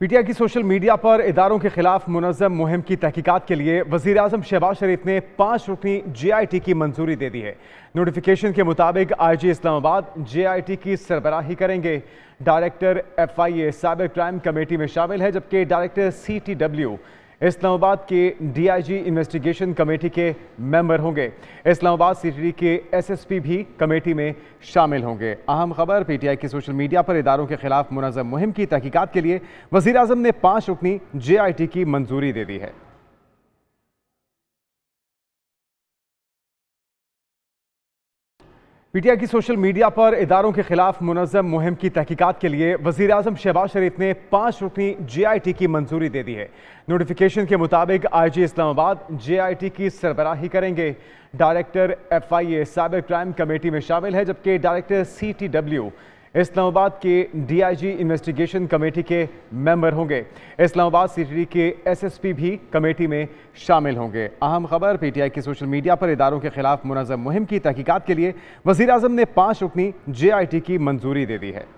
PTI की social media पर इदारों के खिलाफ मुनजम मुहिम की तहकीकात के लिए वजीर अजम शहबाज शरीफ ने पाँच रुकनी जे की मंजूरी दे दी है नोटिफिकेशन के मुताबिक आई जी इस्लामाबाद जे की सरबराही करेंगे director F I A cyber crime committee में शामिल है जबकि director C T W Islamabad के डीआईजी इन्वेस्टिगेशन कमेटी के मेंबर होंगे इस्लामाबाद सिटी के एसएसपी भी कमेटी में शामिल होंगे अहम खबर पीटीआई की सोशल मीडिया पर इदारों के खिलाफ मुनजम मुहिम की तहकीकत के लिए वजीर ने पाँच रुकनी जे की मंजूरी दे दी है पीटीआई की सोशल मीडिया पर इदारों के खिलाफ मुनजम मुहिम की तहकीकत के लिए वजीर अजम शहबाज शरीफ ने पाँच रुकनी जेआईटी की मंजूरी दे दी है नोटिफिकेशन के मुताबिक आईजी इस्लामाबाद जेआईटी की सरबराही करेंगे director FIA cyber crime committee में शामिल है जबकि डायरेक्टर सीटीडब्ल्यू इस्लामाबाद के डीआईजी इन्वेस्टिगेशन कमेटी के मेंबर होंगे इस्लामाबाद सिटी के एसएसपी भी कमेटी में शामिल होंगे अहम खबर पीटीआई की सोशल मीडिया पर इदारों के खिलाफ मुनजम मुहिम की तहकीकत के लिए वजीर ने पाँच रुकनी जे की मंजूरी दे दी है